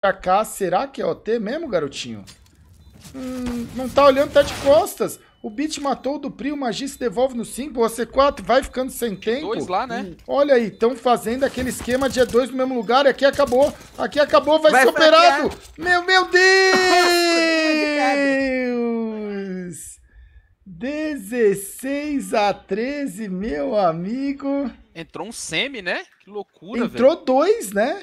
pra cá. Será que é OT mesmo, garotinho? Hum, não tá olhando, tá de costas. O Bit matou o Dupri, o se devolve no 5, o AC4 vai ficando sem tempo. Dois lá, né? Hum. Olha aí, estão fazendo aquele esquema de E2 no mesmo lugar, aqui acabou, aqui acabou, vai, vai ser operado. Meu, meu Deus! 16 a 13, meu amigo. Entrou um semi, né? Que loucura, Entrou velho. dois, né?